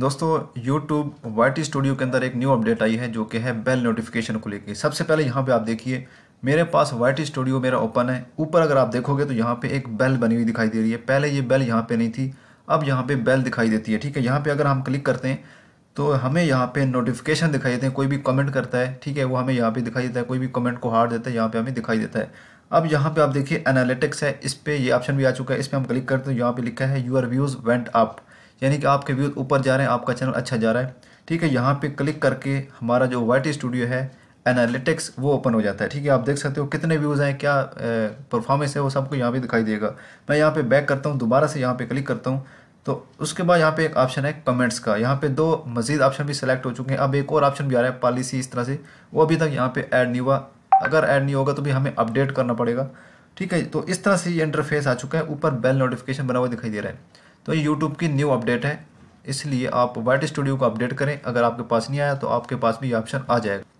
दोस्तों YouTube white studio के अंदर एक न्यू अपडेट आई है जो कि है बेल नोटिफिकेशन को लेके सबसे पहले यहाँ पे आप देखिए मेरे पास वाइट स्टूडियो मेरा ओपन है ऊपर अगर आप देखोगे तो यहाँ पे एक बेल बनी हुई दिखाई दे रही है पहले ये बेल यहाँ पे नहीं थी अब यहाँ पे बेल दिखाई देती है ठीक है यहाँ पे अगर हम क्लिक करते हैं तो हमें यहाँ पे नोटिफिकेशन दिखाई देते हैं कोई भी कमेंट करता है ठीक है वो हमें यहाँ पे दिखाई देता है कोई भी कमेंट को हार देता है यहाँ पे हमें दिखाई देता है अब यहाँ पे आप देखिए एनालिटिक्स है इस पर ये ऑप्शन भी आ चुका है इस पर हम क्लिक करते हैं यहाँ पे लिखा है यूर व्यूज़ वेंट अप यानी कि आपके व्यूज ऊपर जा रहे हैं आपका चैनल अच्छा जा रहा है ठीक है यहाँ पे क्लिक करके हमारा जो वाइट स्टूडियो है एनालिटिक्स वो ओपन हो जाता है ठीक है आप देख सकते हो कितने व्यूज़ हैं क्या परफॉर्मेंस है वो सबको यहाँ पर दिखाई देगा मैं यहाँ पे बैक करता हूँ दोबारा से यहाँ पे क्लिक करता हूँ तो उसके बाद यहाँ पे एक ऑप्शन है कमेंट्स का यहाँ पे दो मजीद ऑप्शन भी सिलेक्ट हो चुके हैं अब एक और ऑप्शन भी आ रहा है पॉलिसी इस तरह से वो अभी तक यहाँ पे ऐड नहीं हुआ अगर ऐड नहीं होगा तो भी हमें अपडेट करना पड़ेगा ठीक है तो इस तरह से ये इंटरफेस आ चुका है ऊपर बेल नोटिफिकेशन बना हुआ दिखाई दे रहा है तो ये यूट्यूब की न्यू अपडेट है इसलिए आप वाइट स्टूडियो को अपडेट करें अगर आपके पास नहीं आया तो आपके पास भी ये ऑप्शन आ जाएगा